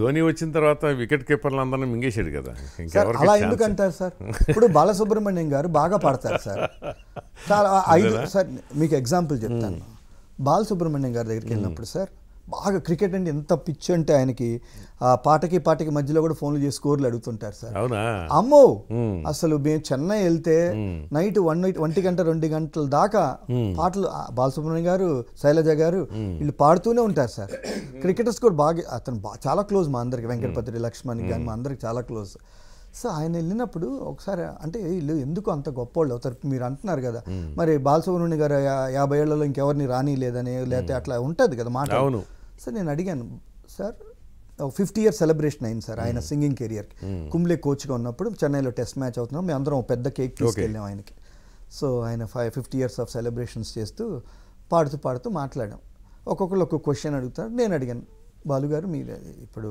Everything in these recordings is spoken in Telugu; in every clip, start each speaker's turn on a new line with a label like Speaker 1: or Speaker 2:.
Speaker 1: ధోని వచ్చిన తర్వాత వికెట్ కీపర్లు అందరినీ మింగేశాడు కదా
Speaker 2: అలా ఎందుకంటారు సార్ ఇప్పుడు బాలసుబ్రహ్మణ్యం గారు బాగా పాడతారు సార్ చాలా ఐదు సార్ మీకు ఎగ్జాంపుల్ చెప్తాను బాలసుబ్రహ్మణ్యం గారి దగ్గరికి వెళ్ళినప్పుడు సార్ బాగా క్రికెట్ అంటే ఎంత పిచ్చి అంటే ఆయనకి ఆ పాటకి పాటకి మధ్యలో కూడా ఫోన్లు చేసి స్కోర్లు అడుగుతుంటారు సార్ అమ్మో అసలు మేము చెన్నై వెళ్తే నైట్ వన్ నైట్ ఒంటి గంట రెండు గంటల దాకా పాటలు బాలసుబ్రహ్మణ్యం గారు శైలజ గారు వీళ్ళు పాడుతూనే ఉంటారు సార్ క్రికెటర్స్ కూడా బాగా అతను చాలా క్లోజ్ మా అందరికి వెంకటపతి లక్ష్మణ్ కానీ మా అందరికి చాలా క్లోజ్ సో ఆయన వెళ్ళినప్పుడు ఒకసారి అంటే వీళ్ళు ఎందుకు అంత గొప్ప వాళ్ళు అవుతారు మీరు అంటున్నారు కదా మరి బాలసుబ్రహ్మణ్య గారు యాభై ఏళ్లలో ఇంకెవరిని రాని లేదని లేకపోతే అట్లా ఉంటుంది కదా మాట సార్ నేను అడిగాను సార్ ఫిఫ్టీ ఇయర్ సెలబ్రేషన్ అయింది సార్ ఆయన సింగింగ్ కెరియర్ కుంబ్లే కోచ్గా ఉన్నప్పుడు చెన్నైలో టెస్ట్ మ్యాచ్ అవుతున్నాం మేము అందరం పెద్ద కేక్ తీసుకెళ్ళాం ఆయనకి సో ఆయన five fifty years of celebrations చేస్తూ పాడుతూ పాడుతూ మాట్లాడాం ఒక్కొక్కరు ఒక్కొక్క క్వశ్చన్ అడుగుతారు నేను అడిగాను బాలుగారు మీరు ఇప్పుడు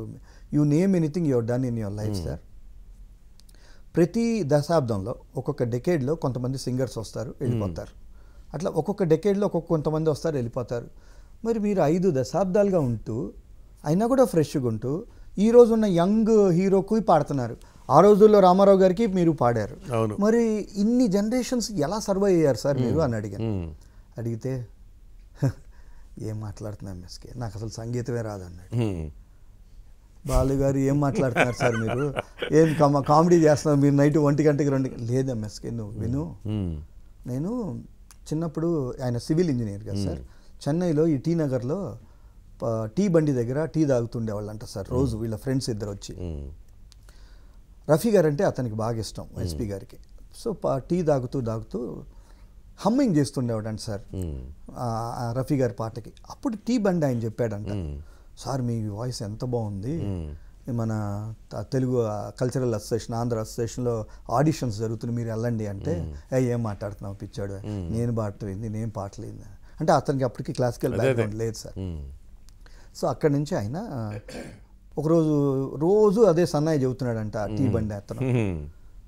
Speaker 2: you name anything your done in your life sir ప్రతి దశాబ్దంలో ఒక్కొక్క డెకేడ్లో కొంతమంది సింగర్స్ వస్తారు వెళ్ళిపోతారు అట్లా ఒక్కొక్క డెకేడ్లో ఒక్కొక్క కొంతమంది వస్తారు వెళ్ళిపోతారు మరి మీరు ఐదు దశాబ్దాలుగా ఉంటూ అయినా కూడా ఫ్రెష్గా ఉంటూ ఈ రోజు ఉన్న యంగ్ హీరోకు పాడుతున్నారు ఆ రోజుల్లో రామారావు గారికి మీరు పాడారు మరి ఇన్ని జనరేషన్స్ ఎలా సర్వైవ్ అయ్యారు సార్ మీరు అని అడిగాను అడిగితే ఏం మాట్లాడుతున్నారు మిస్కే నాకు అసలు సంగీతమే రాదన్నాడు బాలు గారు ఏం మాట్లాడుతున్నారు సార్ మీరు ఏం కామెడీ చేస్తున్నారు మీరు నైట్ ఒంటి గంటకి రెండు లేదా ఎంఎస్కే నువ్వు విను నేను చిన్నప్పుడు ఆయన సివిల్ ఇంజనీర్ కదా సార్ చెన్నైలో ఈ టీ నగర్లో టీ బండి దగ్గర టీ తాగుతుండేవాళ్ళంట సార్ రోజు వీళ్ళ ఫ్రెండ్స్ ఇద్దరు వచ్చి రఫీ గారు అంటే అతనికి బాగా ఇష్టం ఎస్పీ గారికి సో టీ తాగుతూ తాగుతూ హమ్మింగ్ చేస్తుండేవాడంట సార్ రఫీ గారి పాటకి అప్పుడు టీ బండి ఆయన చెప్పాడంట సార్ మీ వాయిస్ ఎంత బాగుంది మన తెలుగు కల్చరల్ అసోసియేషన్ ఆంధ్ర అసోసియేషన్లో ఆడిషన్స్ జరుగుతున్నాయి మీరు వెళ్ళండి అంటే ఏం మాట్లాడుతున్నావు పిచ్చాడు నేను పాటలేంది నేను పాటలేదు అంటే అతనికి అప్పటికి క్లాసికల్ బ్యాక్గ్రౌండ్ లేదు సార్ సో అక్కడి నుంచి ఆయన ఒకరోజు రోజు అదే సన్నాయి చెబుతున్నాడంట టీ బండి అతను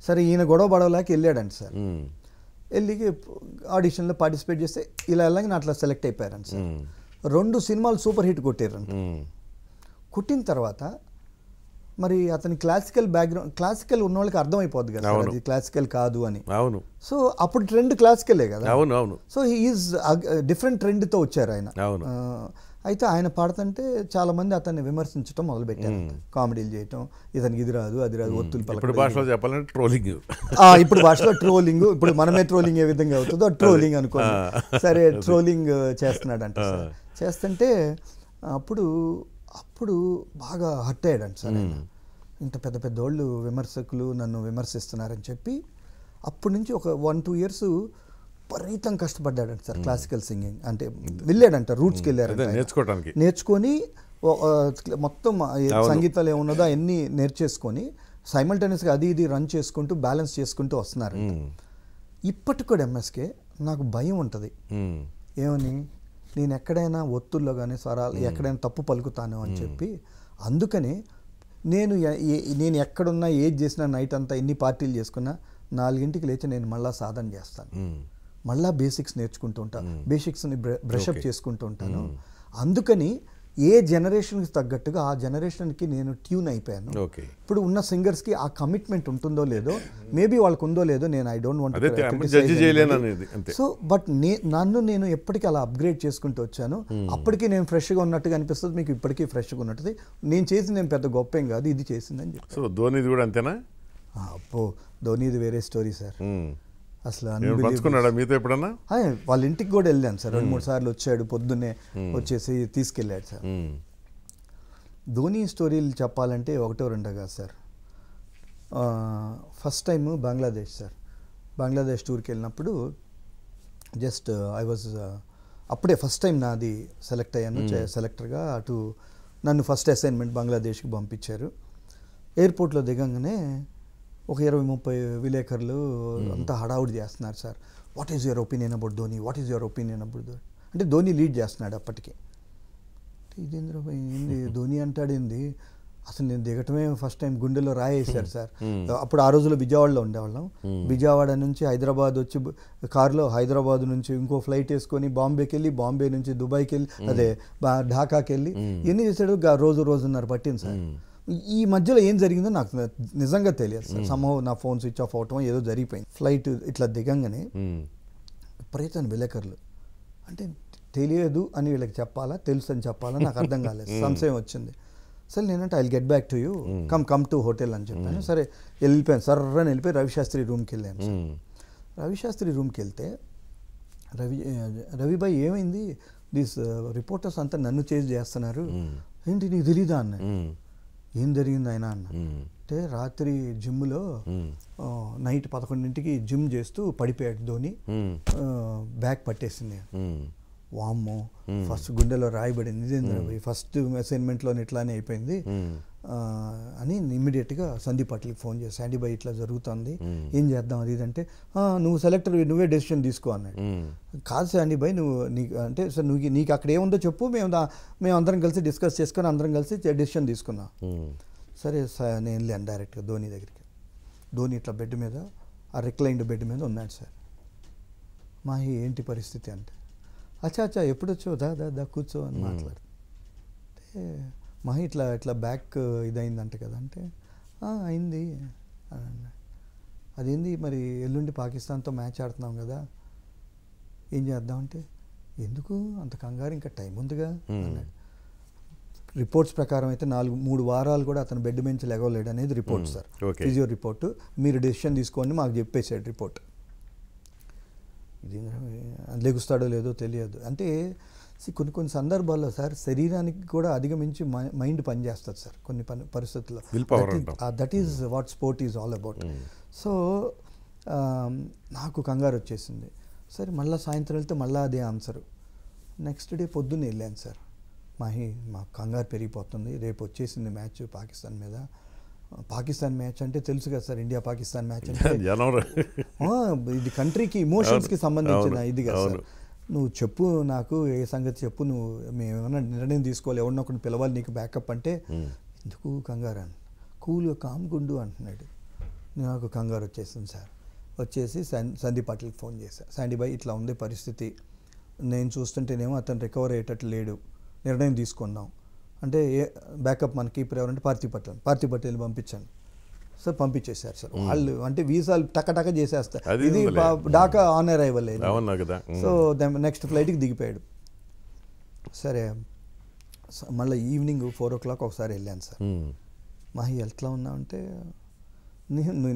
Speaker 2: సరే ఈయన గొడవ పడవలేక వెళ్ళాడంట సార్ వెళ్ళి ఆడిషన్లో పార్టిసిపేట్ చేస్తే ఇలా వెళ్ళగా నా అట్లా సెలెక్ట్ అయిపోయారంట సార్ రెండు సినిమాలు సూపర్ హిట్ కొట్టారంట కొట్టిన తర్వాత మరి అతని క్లాసికల్ బ్యాక్గ్రౌండ్ క్లాసికల్ ఉన్న వాళ్ళకి అర్థమైపోద్ది కదా అది క్లాసికల్ కాదు అని అవును సో అప్పుడు ట్రెండ్ క్లాసికలే కదా అవును అవును సో ఈజ్ డిఫరెంట్ ట్రెండ్తో వచ్చారు ఆయన అవును అయితే ఆయన పాడుతుంటే చాలా మంది అతన్ని విమర్శించడం మొదలుపెట్టారు కామెడీలు చేయటం ఇతనికి ఇది రాదు అది రాదు ఒత్తులు ఇప్పుడు భాషలో చెప్పాలంటే ట్రోలింగ్ ఇప్పుడు భాషలో ట్రోలింగ్ ఇప్పుడు మనమే ట్రోలింగ్ ఏ విధంగా అవుతుందో ట్రోలింగ్ అనుకో సరే ట్రోలింగ్ చేస్తున్నాడంట చేస్తుంటే అప్పుడు అప్పుడు బాగా హర్ట్ అయ్యాడు సార్ ఇంత పెద్ద పెద్ద వాళ్ళు విమర్శకులు నన్ను విమర్శిస్తున్నారని చెప్పి అప్పటి నుంచి ఒక వన్ టూ ఇయర్స్ పరితం కష్టపడ్డాడంట సార్ క్లాసికల్ సింగింగ్ అంటే వెళ్ళాడంట రూట్స్కి వెళ్ళారంట నేర్చుకోవడానికి నేర్చుకొని మొత్తం సంగీతాలు ఏమున్నదో అన్నీ నేర్చేసుకొని సైమల్టేనియస్గా అది ఇది రన్ చేసుకుంటూ బ్యాలెన్స్ చేసుకుంటూ వస్తున్నారు ఇప్పటికి కూడా ఎంఎస్కే నాకు భయం ఉంటుంది ఏమని నేను ఎక్కడైనా ఒత్తుల్లో కానీ స్వరాలు ఎక్కడైనా తప్పు పలుకుతాను అని చెప్పి అందుకని నేను నేను ఎక్కడున్నా ఏది చేసినా నైట్ అంతా ఎన్ని పార్టీలు చేసుకున్నా నాలుగింటికి లేచి నేను మళ్ళీ సాధన చేస్తాను మళ్ళీ బేసిక్స్ నేర్చుకుంటూ ఉంటాను బేసిక్స్ని బ్రషప్ చేసుకుంటూ ఉంటాను అందుకని ఏ జనరేషన్కి తగ్గట్టుగా ఆ జనరేషన్కి నేను ట్యూన్ అయిపోయాను ఇప్పుడు ఉన్న సింగర్స్కి ఆ కమిట్మెంట్ ఉంటుందో లేదో మేబీ వాళ్ళకు ఉందో లేదో నేను I don't want so but నే నన్ను నేను ఎప్పటికీ అలా అప్గ్రేడ్ చేసుకుంటూ వచ్చాను అప్పటికీ నేను ఫ్రెష్గా ఉన్నట్టుగా అనిపిస్తుంది మీకు ఇప్పటికీ ఫ్రెష్గా ఉన్నట్టు నేను చేసింది నేను పెద్ద గొప్ప ఏం కాదు ఇది చేసిందని చెప్పి సో ధోనిది కూడా అంతేనా అప్పు ధోనిది వేరే స్టోరీ సార్
Speaker 3: అసలు పంచుకున్నాడు మీతో ఎప్పుడన్నా
Speaker 2: వాళ్ళ ఇంటికి కూడా వెళ్ళాను సార్ రెండు మూడు సార్లు వచ్చాడు పొద్దున్నే వచ్చేసి తీసుకెళ్ళాడు సార్ ధోని స్టోరీలు చెప్పాలంటే ఒకటో రెండో కాదు sir first time Bangladesh sir Bangladesh టూర్కి వెళ్ళినప్పుడు జస్ట్ ఐ వాజ్ అప్పుడే ఫస్ట్ టైం నాది సెలెక్ట్ అయ్యాను సెలెక్టర్గా అటు నన్ను ఫస్ట్ అసైన్మెంట్ బంగ్లాదేశ్కి పంపించారు ఎయిర్పోర్ట్లో దిగంగానే ఒక ఇరవై ముప్పై విలేకరులు అంతా హడావుడి చేస్తున్నారు sir what is your opinion about Dhoni what is your opinion about Dhoni అంటే ధోని లీడ్ చేస్తున్నాడు అప్పటికే ఇదేంద్ర ఏంది ధోని అంటాడింది అసలు నేను దిగటమే ఫస్ట్ టైం గుండెలో రాయేశారు సార్ అప్పుడు ఆ రోజుల్లో విజయవాడలో ఉండేవాళ్ళం విజయవాడ నుంచి హైదరాబాద్ వచ్చి కారులో హైదరాబాద్ నుంచి ఇంకో ఫ్లైట్ వేసుకొని బాంబేకి వెళ్ళి బాంబే నుంచి దుబాయ్కి వెళ్ళి అదే ఢాకాకి వెళ్ళి ఎన్ని చేశాడు రోజు రోజున్నర పట్టింది సార్ ఈ మధ్యలో ఏం జరిగిందో నాకు నిజంగా తెలియదు సార్ సమూహం నా ఫోన్ స్విచ్ ఆఫ్ అవటం ఏదో జరిగిపోయింది ఫ్లైట్ ఇట్లా దిగంగానే ప్రయత్నం విలేకరులు అంటే తెలియదు అని వీళ్ళకి చెప్పాలా తెలుసు అని చెప్పాలా నాకు అర్థం కాలేదు సంశయం వచ్చింది సరే నేనంటే I get back to you come come to hotel అని చెప్పాను సరే వెళ్ళిపోయాను సర్రని వెళ్ళిపోయి రవిశాస్త్రి రూమ్కి వెళ్ళాను రవిశాస్త్రి రూమ్కి వెళ్తే రవి రవిభాయ్ ఏమైంది దీస్ రిపోర్టర్స్ uh, అంతా నన్ను చేజ్ చేస్తున్నారు ఏంటి నీకు తెలీదా అన్నాడు ఏం జరిగింది ఆయన అన్న అంటే రాత్రి జిమ్లో నైట్ పదకొండింటికి జిమ్ చేస్తూ పడిపోయాడు ధోని బ్యాగ్ పట్టేసింది వామ్మో ఫస్ట్ గుండెలో రాయబడింది ఇది ఫస్ట్ అసైన్మెంట్లో ఇట్లానే అయిపోయింది అని ఇమ్మీడియట్గా సందీప్ అట్లకి ఫోన్ చేసి బాయ్ ఇట్లా జరుగుతుంది ఏం చేద్దాం అది అంటే నువ్వు సెలెక్టర్ నువ్వే డెసిషన్ తీసుకో అన్నాడు కాదు శాండీ బాయ్ నువ్వు నీకు అంటే సార్ నువ్వు నీకు అక్కడ ఏముందో చెప్పు మేము మేము అందరం కలిసి డిస్కస్ చేసుకొని అందరం కలిసి డెసిషన్ తీసుకున్నాం సరే సార్ నేను వెళ్ళాను డైరెక్ట్గా ధోని దగ్గరికి ధోని ఇట్లా బెడ్ మీద ఆ రిక్లైన్డ్ బెడ్ మీద ఉన్నాడు సార్ మాహి ఏంటి పరిస్థితి అంటే అచ్చా అచ్చా ఎప్పుడొచ్చో దా దా దా కూర్చో అని మాట్లాడుతుంది అంటే మహి ఇట్లా ఇట్లా బ్యాక్ ఇదైందంట కదా అంటే అయింది అదేంది మరి ఎల్లుండి పాకిస్తాన్తో మ్యాచ్ ఆడుతున్నాం కదా ఏం చేద్దామంటే ఎందుకు అంత కంగారు ఇంకా టైం ఉందిగా అన్నాడు రిపోర్ట్స్ ప్రకారం అయితే నాలుగు మూడు వారాలు కూడా అతను బెడ్ బెంచ్ లెగవలేడు అనేది రిపోర్ట్ సార్ ఫిజియో రిపోర్టు మీరు డెసిషన్ తీసుకోండి మాకు చెప్పేశాడు రిపోర్ట్ ఇది లెగుస్తాడో లేదో తెలియదు అంటే కొన్ని కొన్ని సందర్భాల్లో సార్ శరీరానికి కూడా అధిగమించి మైండ్ పనిచేస్తుంది సార్ కొన్ని పని పరిస్థితుల్లో that is what sport is all about so నాకు కంగారు వచ్చేసింది సరే మళ్ళీ సాయంత్రం వెళ్తే మళ్ళీ అదే ఆన్సరు నెక్స్ట్ డే పొద్దున్న వెళ్ళాను సార్ మాహి మా కంగారు పెరిగిపోతుంది రేపు వచ్చేసింది మ్యాచ్ పాకిస్తాన్ మీద పాకిస్తాన్ మ్యాచ్ అంటే తెలుసు కదా సార్ ఇండియా పాకిస్తాన్ మ్యాచ్ అంటే ఇది కంట్రీకి ఇమోషన్స్కి సంబంధించిన ఇది కదా సార్ నువ్వు చెప్పు నాకు ఏ సంగతి చెప్పు నువ్వు మేము ఏమైనా నిర్ణయం తీసుకోవాలి ఎవరినో ఒకరిని పిలవాలి నీకు బ్యాకప్ అంటే ఎందుకు కంగారు అని కూల్గా కామ్గుండు అంటున్నాడు నాకు కంగారు వచ్చేసింది సార్ వచ్చేసి సందీ పాటిల్కి ఫోన్ చేశాను శాండీ బాయ్ ఇట్లా ఉంది పరిస్థితి నేను చూస్తుంటేనేమో అతను రికవర్ అయ్యేటట్టు లేడు నిర్ణయం తీసుకున్నాం అంటే ఏ బ్యాకప్ మన కీపర్ ఎవరంటే పార్థి పటేల్ పార్థి పటేల్ పంపించండి సార్ పంపించేశారు సార్ వాళ్ళు అంటే వీసాలు టకటక చేసేస్తారు ఇది డాకా ఆన్ అయ్యలేదు సో నెక్స్ట్ ఫ్లైట్కి దిగిపోయాడు సరే మళ్ళీ ఈవినింగ్ ఫోర్ ఓ క్లాక్ ఒకసారి వెళ్ళాను సార్ మహి ఎట్లా ఉన్నావంటే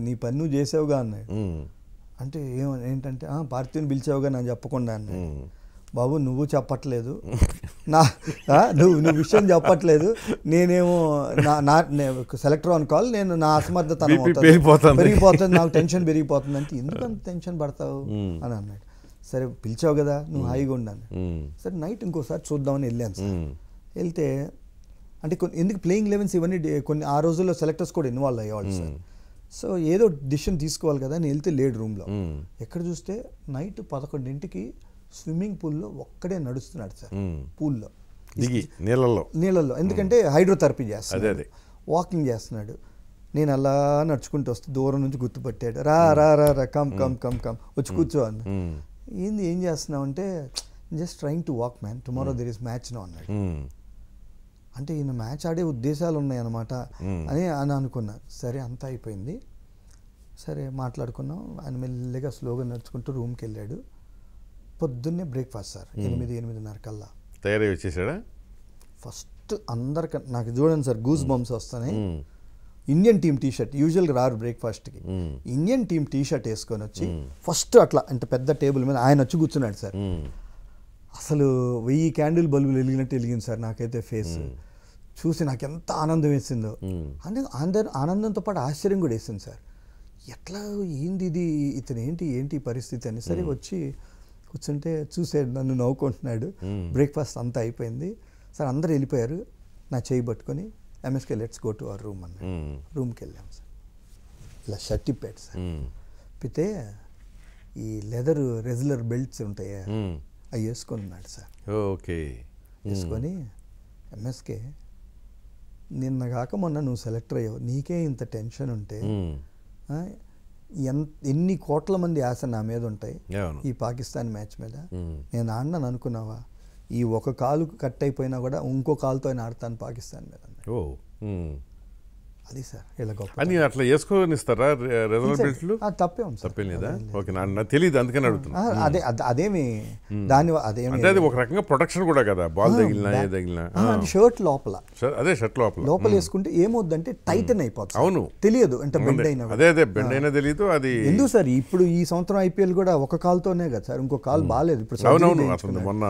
Speaker 2: నీ పని నువ్వు చేసావుగా అన్నాడు అంటే ఏమో ఏంటంటే పార్థివ్ని పిలిచావుగా నేను చెప్పకుండా అన్నాడు బాబు నువ్వు చెప్పట్లేదు నా నువ్వు నువ్వు విషయం చెప్పట్లేదు నేనేమో నా నా సెలెక్టర్ అను కాల్ నేను నా అసమర్థత పెరిగిపోతుంది నాకు టెన్షన్ పెరిగిపోతుంది అంటే ఎందుకంత టెన్షన్ పడతావు అని అన్నాడు సరే పిలిచావు కదా నువ్వు హాయిగా ఉండాలి సరే నైట్ ఇంకోసారి చూద్దామని వెళ్ళాను సార్ వెళ్తే అంటే కొన్ని ఎందుకు ప్లేయింగ్ లెవెన్స్ ఇవన్నీ కొన్ని ఆ రోజుల్లో సెలెక్టర్స్ కూడా ఇన్వాల్వ్ అయ్యేవాళ్ళు సార్ సో ఏదో డిసిషన్ తీసుకోవాలి కదా అని వెళ్తే లేడు రూమ్లో ఎక్కడ చూస్తే నైట్ పదకొండింటికి స్విమ్మింగ్ పూల్లో ఒక్కడే నడుస్తున్నాడు
Speaker 1: సార్ పూల్లో దిగి నీళ్ళల్లో నీళ్ళల్లో ఎందుకంటే హైడ్రోథెరపీ చేస్తాడు
Speaker 2: వాకింగ్ చేస్తున్నాడు నేను అలా నడుచుకుంటూ వస్తే దూరం నుంచి గుర్తుపట్టాడు రా రా రా రా కమ్ కమ్ కమ్ కమ్ వచ్చి కూర్చో అన్న ఏంది ఏం చేస్తున్నావు అంటే just trying to walk man tomorrow there is match no అన్నాడు అంటే ఈయన మ్యాచ్ ఆడే ఉద్దేశాలు ఉన్నాయి అనమాట అని అని అనుకున్నా సరే అంతా అయిపోయింది సరే మాట్లాడుకున్నాం ఆయన మెల్లిగా స్లోగా నడుచుకుంటూ రూమ్కి వెళ్ళాడు పొద్దున్నే బ్రేక్ఫాస్ట్ సార్ ఎనిమిది ఎనిమిదిన్నర కల్లా
Speaker 1: తయారై వచ్చేసాడా
Speaker 2: ఫస్ట్ అందరికన్నా నాకు చూడండి సార్ గూస్ బంప్స్ వస్తాయి ఇండియన్ టీమ్ టీ షర్ట్ యూజువల్గా రారు బ్రేక్ఫాస్ట్కి ఇండియన్ టీమ్ టీ షర్ట్ వేసుకొని వచ్చి ఫస్ట్ అట్లా అంత పెద్ద టేబుల్ మీద ఆయన వచ్చి కూర్చున్నాడు సార్ అసలు వెయ్యి క్యాండిల్ బల్బులు వెలిగినట్టు వెలిగింది సార్ నాకైతే ఫేస్ చూసి నాకు ఎంత ఆనందం వేసిందో అంటే అందరు ఆనందంతో పాటు ఆశ్చర్యం కూడా వేసింది సార్ ఎట్లా ఏంది ఇది ఇతను ఏంటి ఏంటి పరిస్థితి అని సరే వచ్చి కూర్చుంటే చూసే నన్ను నవ్వుకుంటున్నాడు బ్రేక్ఫాస్ట్ అంతా అయిపోయింది సార్ అందరు వెళ్ళిపోయారు నా చేయి పట్టుకొని MSK let's go to our room అన్న రూమ్కి వెళ్ళాము సార్
Speaker 3: ఇలా షర్ట్ ఇప్పాడు సార్
Speaker 2: ఇప్పితే ఈ లెదర్ రెగ్యులర్ బెల్ట్స్ ఉంటాయా అవి వేసుకొని ఉన్నాడు సార్
Speaker 1: ఓకే వేసుకొని
Speaker 2: ఎంఎస్కే నిన్న కాక మొన్న నువ్వు సెలెక్ట్ అయ్యావు నీకే ఇంత టెన్షన్ ఉంటే ఎంత ఎన్ని కోట్ల మంది ఆశ నా మీద ఉంటాయి ఈ పాకిస్తాన్ మ్యాచ్ మీద నేను ఆడినాను అనుకున్నావా ఈ ఒక కాలు కట్ అయిపోయినా కూడా ఇంకో కాలుతో ఆయన ఆడతాను పాకిస్తాన్ మీద అది సార్ ఇలా గొప్ప
Speaker 1: అని అట్లా వేసుకోనిస్తారా రెజర్మెంట్లు తప్పే ఉంది తప్పే లేదా ఓకే నాకు తెలియదు అందుకని అడుగుతున్నాను
Speaker 2: అదే అదేమి దాని అదేమి అంటే అది ఒక
Speaker 1: రకంగా ప్రొటెక్షన్ కూడా కదా బాల్ తగిలినా ఏ తగిలినా షర్ట్ లోపల అదే షర్ట్ లోపల లోపల
Speaker 2: వేసుకుంటే ఏమవుద్దంటే టైటన్ అయిపోతుంది అవును
Speaker 1: తెలియదు అంటే బెండ్ అయినా అదే అదే బెండ్ అయినా తెలియదు అది ఎందుకు
Speaker 2: సార్ ఇప్పుడు ఈ సంవత్సరం ఐపీఎల్ కూడా ఒక కాల్తోనే కదా సార్ ఇంకో కాల్ బాగాలేదు ఇప్పుడు అవునవును అసలు మొన్న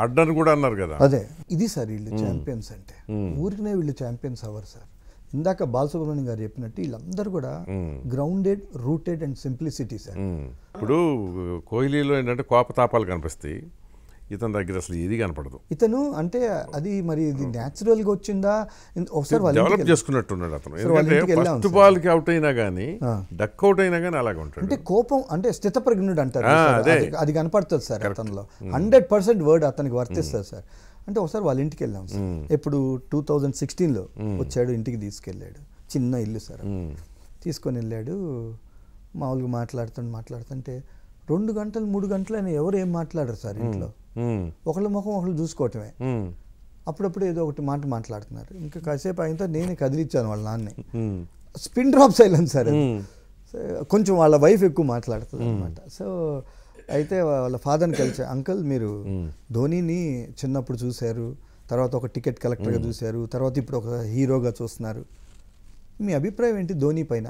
Speaker 1: ఆడడానికి కూడా అన్నారు కదా అదే
Speaker 2: ఇది సార్ వీళ్ళు ఛాంపియన్స్ అంటే ఊరికనే వీళ్ళు ఛాంపియన్స్ అవ్వరు సార్ ఇందాక బాలసుబ్రహ్మణ్యం గారు చెప్పినట్టు వీళ్ళందరూ కూడా grounded rooted and simplicity
Speaker 1: sir ఇప్పుడు కోహ్లీలో ఏంటంటే కోపతాపాలు కనిపిస్తాయి ఇతని దగ్గర అసలు ఏది కనపడదు
Speaker 2: ఇతను అంటే అది మరి ఇది న్యాచురల్ గా వచ్చిందా ఒకసారి డెవలప్ చేసుకున్నట్టున్నాడు
Speaker 1: అతను ఫస్ట్ బాల్ కి అవుట్ అయినా గానీ డక్ అవుట్ అయినా కానీ అలాగే ఉంటాడు
Speaker 2: అంటే కోపం అంటే స్థితప్రజ్ఞుడు అంటారు అది కనపడుతుంది సార్ అతనిలో హండ్రెడ్ పర్సెంట్ వర్డ్ అతనికి వర్తిస్తుంది సార్ అంటే ఒకసారి వాళ్ళ ఇంటికి వెళ్ళాం సార్ ఎప్పుడు టూ థౌజండ్ సిక్స్టీన్లో వచ్చాడు ఇంటికి తీసుకెళ్ళాడు చిన్న ఇల్లు సార్ తీసుకొని వెళ్ళాడు మామూలుగా మాట్లాడుతుంటే మాట్లాడుతుంటే రెండు గంటలు మూడు గంటలు ఆయన ఎవరు ఏం మాట్లాడరు సార్ ఇంట్లో ఒకళ్ళ ముఖం ఒకళ్ళు చూసుకోవటమే అప్పుడప్పుడు ఏదో ఒకటి మాట మాట్లాడుతున్నారు ఇంకా కాసేపు అయిన నేనే కదిలిచ్చాను వాళ్ళ నాన్నే స్పిన్ డ్రాప్ సైలెన్స్ సార్ కొంచెం వాళ్ళ వైఫ్ ఎక్కువ మాట్లాడుతుంది అనమాట సో అయితే వాళ్ళ ఫాదర్ని కలిసి అంకుల్ మీరు ధోనిని చిన్నప్పుడు చూశారు తర్వాత ఒక టికెట్ కలెక్టర్గా చూశారు తర్వాత ఇప్పుడు ఒక హీరోగా చూస్తున్నారు మీ అభిప్రాయం ఏంటి ధోని పైన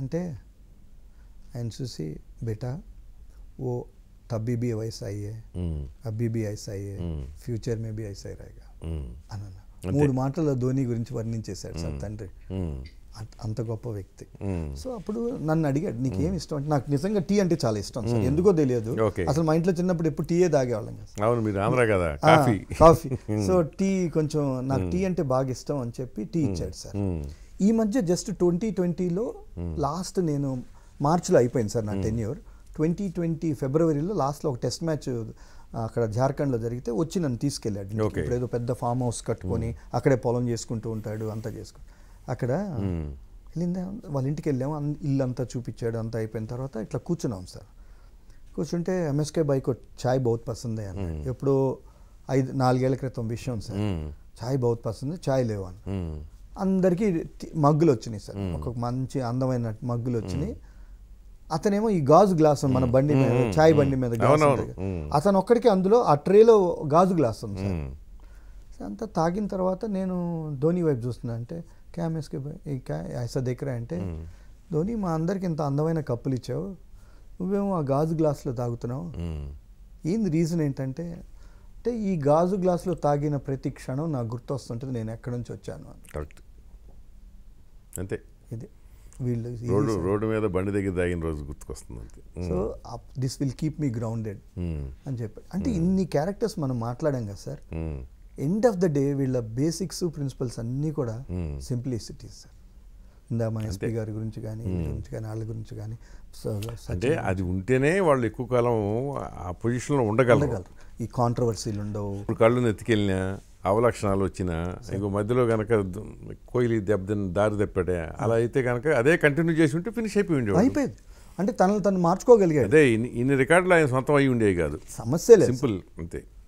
Speaker 2: అంటే ఆయన చూసి బేటా ఓ తబ్బీబీ వయసు అయ్యే అబ్బీబీ है అయ్యే ఫ్యూచర్ మే ఐస్ అయ్యారు
Speaker 3: అని అన్న మూడు
Speaker 2: మాటల్లో ధోని గురించి వర్ణించేశాడు సార్ తండ్రి అంత గొప్ప వ్యక్తి సో అప్పుడు నన్ను అడిగాడు నీకేం ఇష్టం అంటే నాకు నిజంగా టీ అంటే చాలా ఇష్టం సార్ ఎందుకో తెలియదు అసలు మా ఇంట్లో చిన్నప్పుడు ఎప్పుడు టీయే తాగేవాళ్ళం కదా కాఫీ సో టీ కొంచెం నాకు టీ అంటే బాగా ఇష్టం అని చెప్పి టీ ఇచ్చాడు సార్ ఈ మధ్య జస్ట్ ట్వంటీ ట్వంటీలో లాస్ట్ నేను మార్చిలో అయిపోయింది సార్ నా టెన్యూర్ ట్వంటీ ట్వంటీ ఫిబ్రవరిలో లాస్ట్లో ఒక టెస్ట్ మ్యాచ్ అక్కడ జార్ఖండ్లో జరిగితే వచ్చి నన్ను తీసుకెళ్ళాడు ఇప్పుడు ఏదో పెద్ద ఫామ్ హౌస్ కట్టుకొని అక్కడే పొలం చేసుకుంటూ ఉంటాడు అంతా చేసుకుంటు అక్కడ వెళ్ళిందా వాళ్ళ ఇంటికి వెళ్ళాము ఇల్లు అంతా చూపించాడు అంతా అయిపోయిన తర్వాత ఇట్లా కూర్చున్నాం సార్ కూర్చుంటే ఎంఎస్కే బైక్ చాయ్ బౌత్ పసందే అని ఎప్పుడు ఐదు నాలుగేళ్ల క్రితం విషయం సార్ చాయ్ బౌత్ పసందే చాయ్ లేవు అని అందరికీ మగ్గులు వచ్చినాయి సార్ ఒక మంచి అందమైన మగ్గులు వచ్చినాయి అతనేమో ఈ గాజు గ్లాస్ మన బండి మీద చాయ్ బండి మీద అతను ఒక్కడికి అందులో ఆ ట్రేలో గాజు గ్లాస్ ఉంది సార్ అంతా తాగిన తర్వాత నేను ధోని వైపు చూస్తున్నా అంటే క్యామెస్కి ఐసా దగ్గర అంటే ధోని మా అందరికి ఇంత అందమైన కప్పులు ఇచ్చావు నువ్వేమో ఆ గాజు గ్లాసులో తాగుతున్నావు ఏంది రీజన్ ఏంటంటే అంటే ఈ గాజు గ్లాసులో తాగిన ప్రతి క్షణం నాకు గుర్తొస్తుంటుంది నేను ఎక్కడి నుంచి వచ్చాను అని
Speaker 3: కరెక్ట్
Speaker 1: అంతే ఇది
Speaker 2: వీళ్ళు రోడ్డు
Speaker 1: రోడ్డు మీద బండి దగ్గర తాగిన రోజు గుర్తుకొస్తుంది
Speaker 3: అంతే so
Speaker 2: this will keep me grounded అని చెప్పి అంటే ఇన్ని క్యారెక్టర్స్ మనం మాట్లాడాం కదా sir end of the day వీళ్ళ బేసిక్స్ ప్రిన్సిపల్స్ అన్నీ కూడా సింప్లిసిటీస్ hmm. సార్ ఇందా మా ఎస్పీ గారి గురించి కానీ hmm. గురించి కానీ వాళ్ళ గురించి కానీ అంటే
Speaker 1: అది ఉంటేనే వాళ్ళు ఎక్కువ కాలం ఆ పొజిషన్లో ఉండగలరు ఈ కాంట్రవర్సీలు ఉండవు ఇప్పుడు కళ్ళు నెత్తికెళ్ళినా అవలక్షణాలు వచ్చిన ఇంకో మధ్యలో కనుక కోయిలి దెబ్బ దారి తప్పాడే అలా అయితే కనుక అదే కంటిన్యూ చేసి ఉంటే ఫినిష్ అయిపోయి ఉండేవాడు అయిపోయింది అంటే తనను తను మార్చుకోగలిగాడు అదే ఇన్ని రికార్డులు ఆయన సొంతం అయి ఉండేవి కాదు సమస్య సింపుల్ అంతే